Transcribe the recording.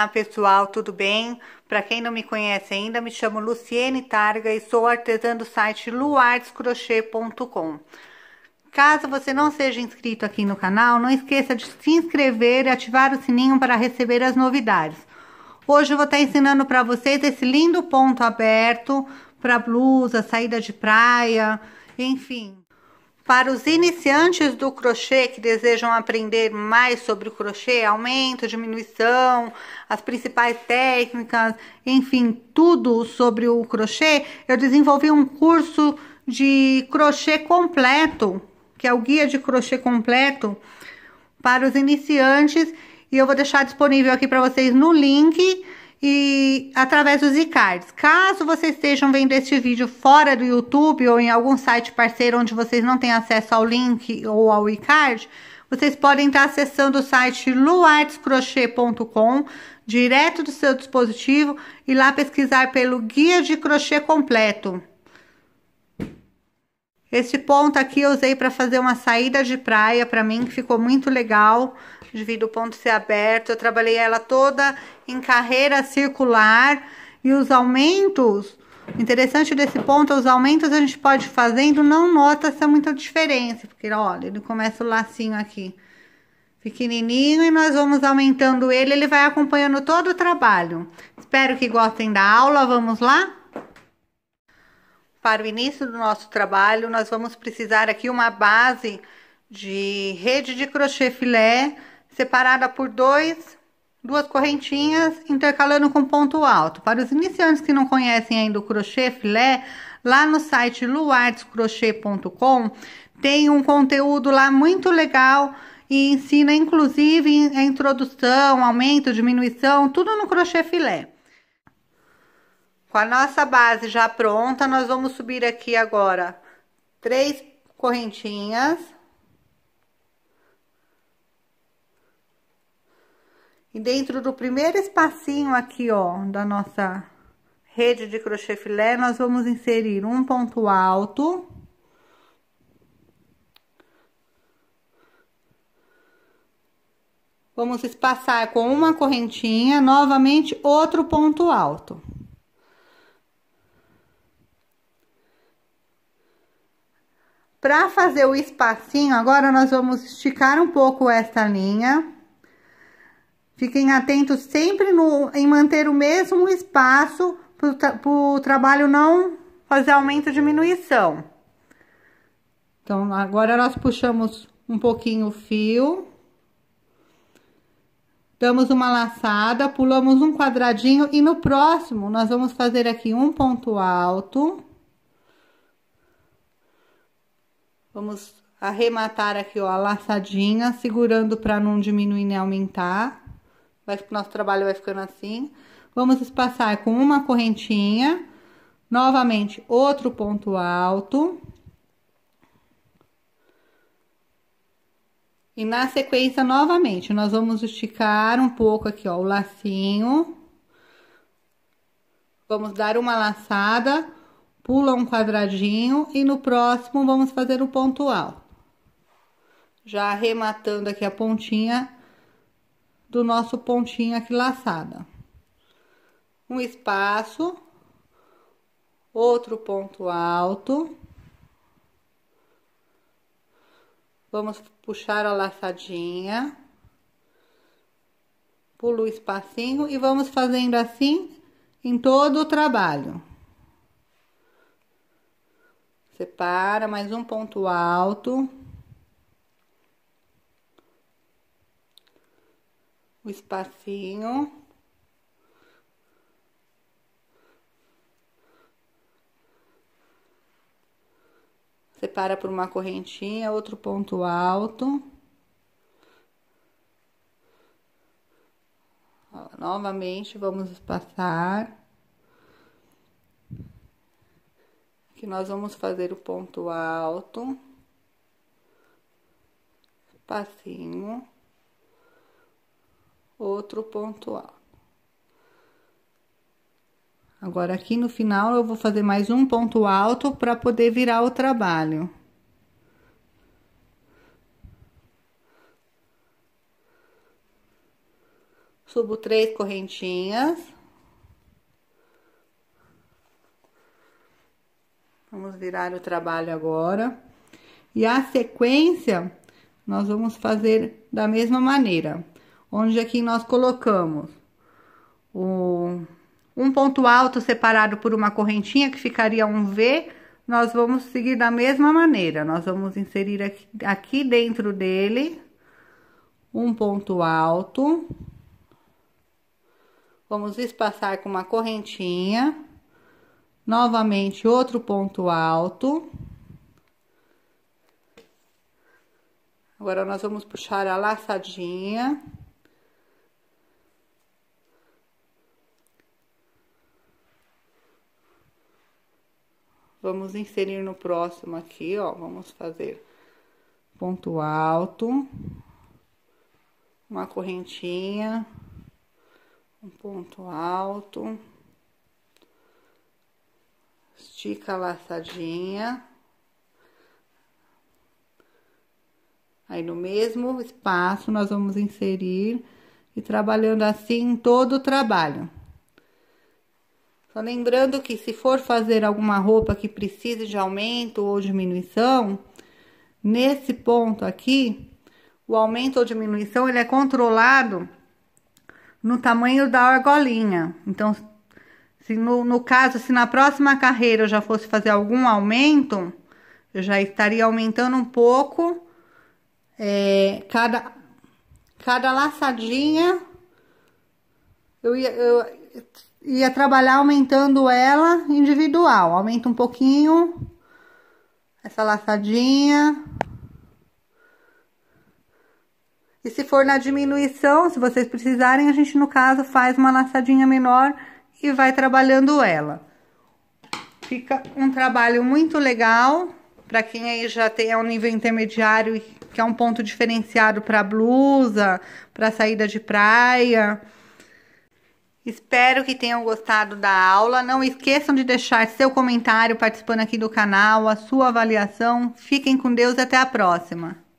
Olá pessoal, tudo bem? Para quem não me conhece ainda, me chamo Luciene Targa e sou artesã do site luartescrochê.com. Caso você não seja inscrito aqui no canal, não esqueça de se inscrever e ativar o sininho para receber as novidades. Hoje eu vou estar ensinando para vocês esse lindo ponto aberto para blusa, saída de praia, enfim. Para os iniciantes do crochê que desejam aprender mais sobre o crochê, aumento, diminuição, as principais técnicas, enfim, tudo sobre o crochê, eu desenvolvi um curso de crochê completo, que é o guia de crochê completo para os iniciantes, e eu vou deixar disponível aqui para vocês no link e através dos e-cards. Caso vocês estejam vendo este vídeo fora do YouTube ou em algum site parceiro onde vocês não têm acesso ao link ou ao e-card, vocês podem estar acessando o site luartescrochê.com direto do seu dispositivo e lá pesquisar pelo guia de crochê completo. Esse ponto aqui eu usei para fazer uma saída de praia para mim, que ficou muito legal, devido o ponto ser aberto. Eu trabalhei ela toda em carreira circular e os aumentos, interessante desse ponto, os aumentos a gente pode fazendo, não nota-se muita diferença, porque olha, ele começa o lacinho aqui pequenininho e nós vamos aumentando ele, ele vai acompanhando todo o trabalho. Espero que gostem da aula, vamos lá? para o início do nosso trabalho, nós vamos precisar aqui uma base de rede de crochê filé separada por dois, duas correntinhas, intercalando com ponto alto. Para os iniciantes que não conhecem ainda o crochê filé, lá no site luartescrochê.com tem um conteúdo lá muito legal e ensina inclusive a introdução, aumento, diminuição, tudo no crochê filé. Com a nossa base já pronta, nós vamos subir aqui agora três correntinhas. E dentro do primeiro espacinho aqui, ó, da nossa rede de crochê filé, nós vamos inserir um ponto alto. Vamos espaçar com uma correntinha, novamente outro ponto alto. Para fazer o espacinho, agora nós vamos esticar um pouco esta linha. Fiquem atentos sempre no, em manter o mesmo espaço para o trabalho não fazer aumento e diminuição. Então, agora nós puxamos um pouquinho o fio. Damos uma laçada, pulamos um quadradinho e no próximo nós vamos fazer aqui um ponto alto Vamos arrematar aqui, ó, a laçadinha, segurando para não diminuir nem aumentar. Vai, nosso trabalho vai ficando assim. Vamos espaçar com uma correntinha, novamente outro ponto alto. E na sequência, novamente, nós vamos esticar um pouco aqui, ó, o lacinho. Vamos dar uma laçada pula um quadradinho e no próximo vamos fazer o ponto alto. Já arrematando aqui a pontinha do nosso pontinho aqui laçada. Um espaço, outro ponto alto. Vamos puxar a laçadinha. Pulo o espacinho e vamos fazendo assim em todo o trabalho. Separa mais um ponto alto. O espacinho. Separa por uma correntinha, outro ponto alto. Ó, novamente, vamos espaçar. que nós vamos fazer o ponto alto, passinho, outro ponto alto. Agora, aqui no final, eu vou fazer mais um ponto alto para poder virar o trabalho. Subo três correntinhas. virar o trabalho agora. E a sequência, nós vamos fazer da mesma maneira. Onde aqui é nós colocamos o, um ponto alto separado por uma correntinha, que ficaria um V, nós vamos seguir da mesma maneira. Nós vamos inserir aqui, aqui dentro dele um ponto alto. Vamos espaçar com uma correntinha. Novamente, outro ponto alto. Agora, nós vamos puxar a laçadinha. Vamos inserir no próximo aqui, ó. Vamos fazer ponto alto, uma correntinha, um ponto alto estica a laçadinha. Aí, no mesmo espaço, nós vamos inserir e trabalhando assim em todo o trabalho. Só lembrando que se for fazer alguma roupa que precise de aumento ou diminuição, nesse ponto aqui, o aumento ou diminuição ele é controlado no tamanho da argolinha. Então, se no, no caso, se na próxima carreira eu já fosse fazer algum aumento, eu já estaria aumentando um pouco é, cada, cada laçadinha. Eu ia, eu ia trabalhar aumentando ela individual. Aumenta um pouquinho essa laçadinha. E se for na diminuição, se vocês precisarem, a gente, no caso, faz uma laçadinha menor e vai trabalhando ela. Fica um trabalho muito legal para quem aí já tem é um nível intermediário, que é um ponto diferenciado para blusa, para saída de praia. Espero que tenham gostado da aula. Não esqueçam de deixar seu comentário participando aqui do canal, a sua avaliação. Fiquem com Deus e até a próxima.